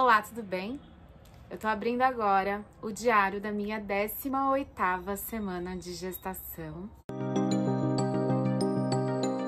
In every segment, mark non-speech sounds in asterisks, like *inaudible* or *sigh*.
Olá, tudo bem? Eu tô abrindo agora o diário da minha 18ª semana de gestação.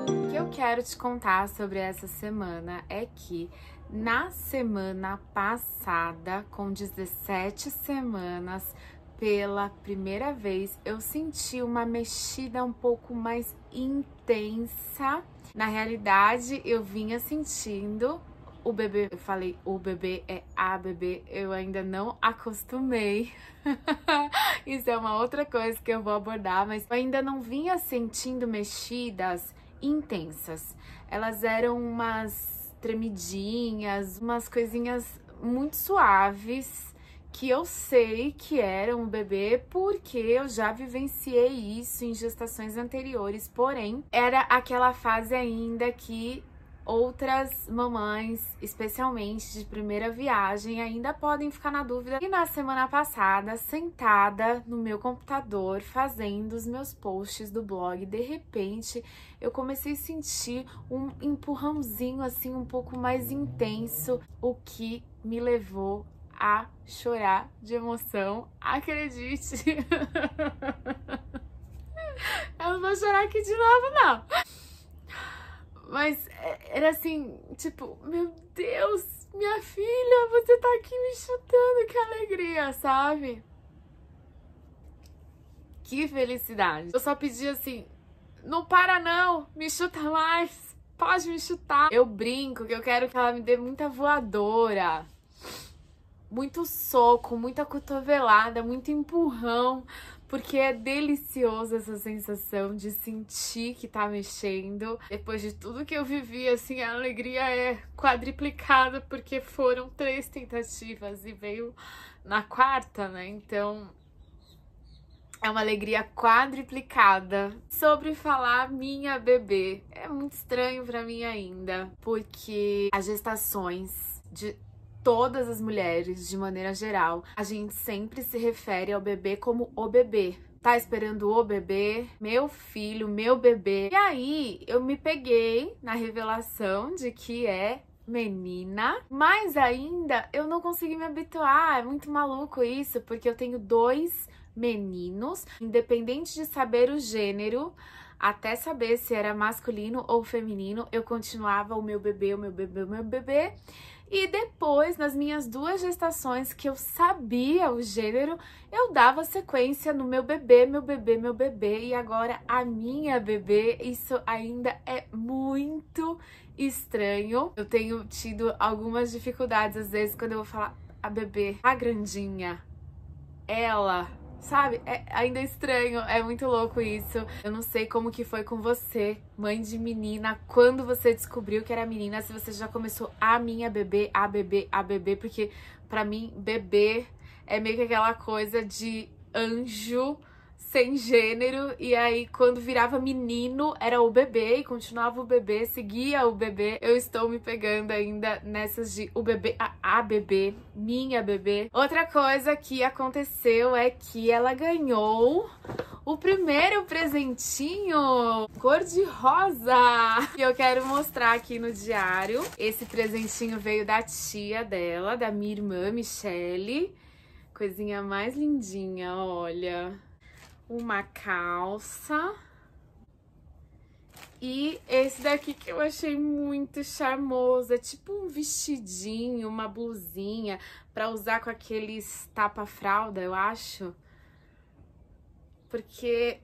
O que eu quero te contar sobre essa semana é que na semana passada, com 17 semanas, pela primeira vez eu senti uma mexida um pouco mais intensa. Na realidade, eu vinha sentindo o bebê, eu falei o bebê é a bebê, eu ainda não acostumei. *laughs* Isso é uma outra coisa que eu vou abordar, mas eu ainda não vinha sentindo mexidas intensas. Elas eram umas tremidinhas, umas coisinhas muito suaves que eu sei que era um bebê porque eu já vivenciei isso em gestações anteriores, porém era aquela fase ainda que outras mamães, especialmente de primeira viagem, ainda podem ficar na dúvida. E na semana passada, sentada no meu computador, fazendo os meus posts do blog, de repente eu comecei a sentir um empurrãozinho assim um pouco mais intenso, o que me levou a chorar de emoção. Acredite! *laughs* eu não vou chorar aqui de novo, não. Mas é, era assim, tipo, meu Deus, minha filha, você tá aqui me chutando, que alegria, sabe? Que felicidade. Eu só pedi assim, não para não, me chuta mais, pode me chutar. Eu brinco que eu quero que ela me dê muita voadora, muito soco, muita cotovelada, muito empurrão, porque é deliciosa essa sensação de sentir que tá mexendo. Depois de tudo que eu vivi, assim, a alegria é quadriplicada, porque foram três tentativas e veio na quarta, né? Então é uma alegria quadriplicada. Sobre falar minha bebê, é muito estranho para mim ainda, porque as gestações de todas as mulheres, de maneira geral, a gente sempre se refere ao bebê como o bebê. Tá esperando o bebê, meu filho, meu bebê. E aí eu me peguei na revelação de que é menina, mas ainda eu não consegui me habituar. É muito maluco isso, porque eu tenho dois meninos, independente de saber o gênero. Até saber se era masculino ou feminino, eu continuava o meu bebê, o meu bebê, o meu bebê. E depois, nas minhas duas gestações que eu sabia o gênero, eu dava sequência no meu bebê, meu bebê, meu bebê. E agora a minha bebê, isso ainda é muito estranho. Eu tenho tido algumas dificuldades às vezes quando eu vou falar a bebê, a grandinha, ela Sabe? É ainda é estranho, é muito louco isso. Eu não sei como que foi com você, mãe de menina, quando você descobriu que era menina, se você já começou a minha bebê, a bebê, a bebê, porque para mim bebê é meio que aquela coisa de anjo sem gênero, e aí quando virava menino era o bebê e continuava o bebê, seguia o bebê. Eu estou me pegando ainda nessas de o bebê, a, a bebê, minha bebê. Outra coisa que aconteceu é que ela ganhou o primeiro presentinho cor de rosa. que eu quero mostrar aqui no diário. Esse presentinho veio da tia dela, da minha irmã Michele. Coisinha mais lindinha, olha uma calça. E esse daqui que eu achei muito charmoso, é tipo um vestidinho, uma blusinha, pra usar com aqueles tapa-fralda, eu acho. Porque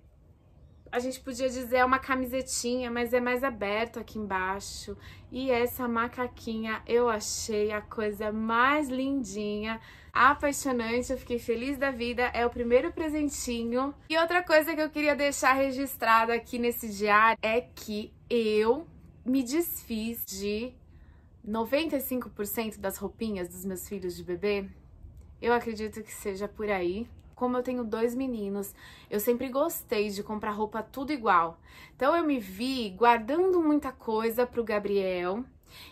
a gente podia dizer é uma camisetinha, mas é mais aberto aqui embaixo. E essa macaquinha eu achei a coisa mais lindinha, apaixonante, eu fiquei feliz da vida, é o primeiro presentinho. E outra coisa que eu queria deixar registrada aqui nesse diário é que eu me desfiz de 95% das roupinhas dos meus filhos de bebê. Eu acredito que seja por aí como eu tenho dois meninos, eu sempre gostei de comprar roupa tudo igual. Então eu me vi guardando muita coisa para o Gabriel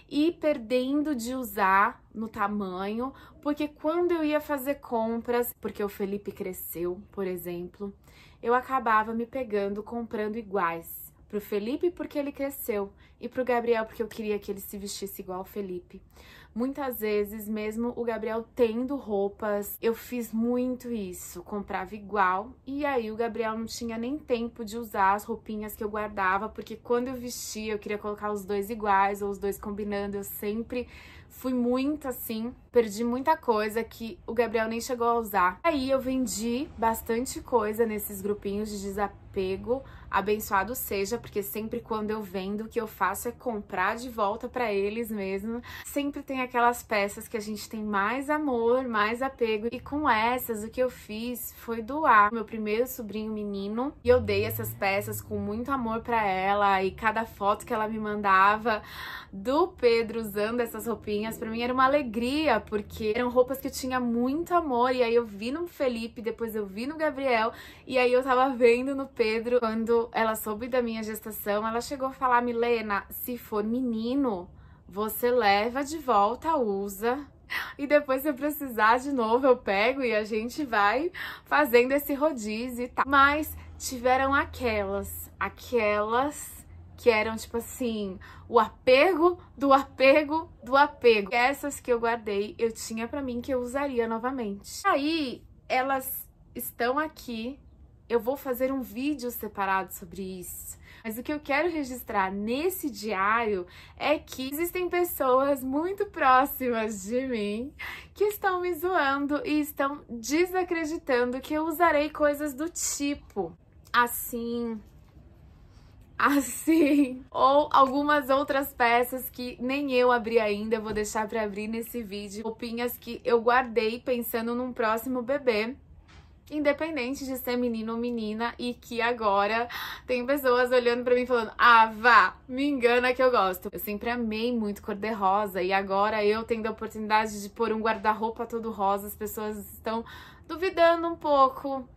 e perdendo de usar no tamanho, porque quando eu ia fazer compras, porque o Felipe cresceu, por exemplo, eu acabava me pegando comprando iguais. Pro Felipe porque ele cresceu e pro Gabriel porque eu queria que ele se vestisse igual o Felipe. Muitas vezes, mesmo o Gabriel tendo roupas, eu fiz muito isso, comprava igual e aí o Gabriel não tinha nem tempo de usar as roupinhas que eu guardava, porque quando eu vestia eu queria colocar os dois iguais ou os dois combinando, eu sempre fui muito assim, perdi muita coisa que o Gabriel nem chegou a usar. Aí eu vendi bastante coisa nesses grupinhos de desapego, abençoado seja, porque sempre quando eu vendo o que eu faço é comprar de volta para eles mesmo. Sempre tem aquelas peças que a gente tem mais amor, mais apego. E com essas, o que eu fiz foi doar meu primeiro sobrinho menino. E eu dei essas peças com muito amor para ela. E cada foto que ela me mandava do Pedro usando essas roupinhas, para mim era uma alegria, porque eram roupas que eu tinha muito amor. E aí eu vi no Felipe, depois eu vi no Gabriel. E aí eu tava vendo no Pedro. Quando ela soube da minha gestação, ela chegou a falar: Milena, se for menino, você leva de volta, usa. E depois, se eu precisar de novo, eu pego e a gente vai fazendo esse rodízio e tal. Mas tiveram aquelas, aquelas que eram tipo assim, o apego do apego do apego. Essas que eu guardei, eu tinha pra mim que eu usaria novamente. Aí, elas estão aqui eu vou fazer um vídeo separado sobre isso. Mas o que eu quero registrar nesse diário é que existem pessoas muito próximas de mim que estão me zoando e estão desacreditando que eu usarei coisas do tipo assim, assim, ou algumas outras peças que nem eu abri ainda, vou deixar para abrir nesse vídeo, roupinhas que eu guardei pensando num próximo bebê independente de ser menino ou menina, e que agora tem pessoas olhando para mim falando: "Ah, vá, me engana que eu gosto". Eu sempre amei muito cor de rosa e agora eu tendo a oportunidade de pôr um guarda-roupa todo rosa, as pessoas estão duvidando um pouco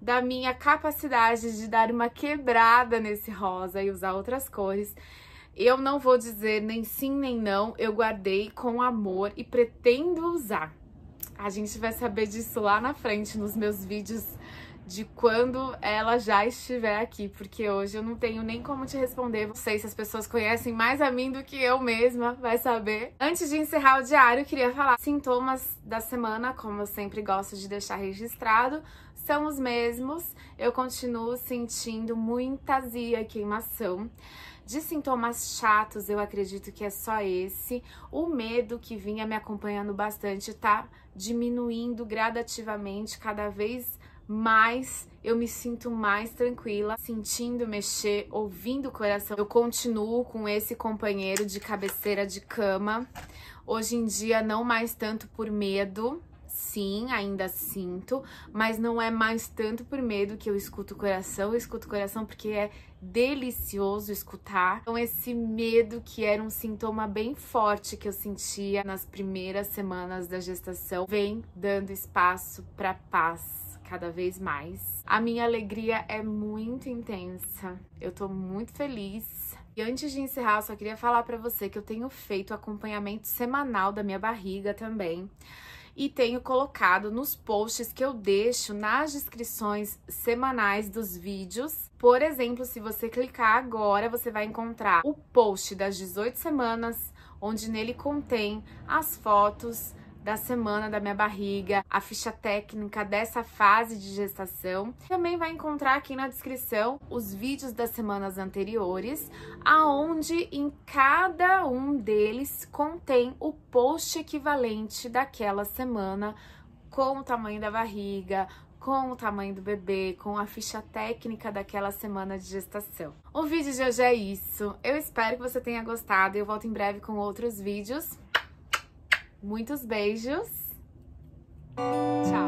da minha capacidade de dar uma quebrada nesse rosa e usar outras cores. Eu não vou dizer nem sim nem não, eu guardei com amor e pretendo usar. A gente vai saber disso lá na frente, nos meus vídeos de quando ela já estiver aqui, porque hoje eu não tenho nem como te responder. Não sei se as pessoas conhecem mais a mim do que eu mesma, vai saber. Antes de encerrar o diário, queria falar sintomas da semana, como eu sempre gosto de deixar registrado, são os mesmos. Eu continuo sentindo muita azia, queimação. De sintomas chatos, eu acredito que é só esse. O medo que vinha me acompanhando bastante tá diminuindo gradativamente, cada vez mais eu me sinto mais tranquila, sentindo mexer, ouvindo o coração. Eu continuo com esse companheiro de cabeceira de cama. Hoje em dia, não mais tanto por medo, Sim, ainda sinto, mas não é mais tanto por medo que eu escuto o coração, eu escuto o coração porque é delicioso escutar. Então esse medo que era um sintoma bem forte que eu sentia nas primeiras semanas da gestação vem dando espaço para paz cada vez mais. A minha alegria é muito intensa. Eu tô muito feliz. E antes de encerrar, só queria falar para você que eu tenho feito acompanhamento semanal da minha barriga também e tenho colocado nos posts que eu deixo nas descrições semanais dos vídeos. Por exemplo, se você clicar agora, você vai encontrar o post das 18 semanas, onde nele contém as fotos da semana da minha barriga, a ficha técnica dessa fase de gestação. Também vai encontrar aqui na descrição os vídeos das semanas anteriores, aonde em cada um deles contém o post equivalente daquela semana com o tamanho da barriga, com o tamanho do bebê, com a ficha técnica daquela semana de gestação. O vídeo de hoje é isso. Eu espero que você tenha gostado e eu volto em breve com outros vídeos. Muitos beijos. Tchau.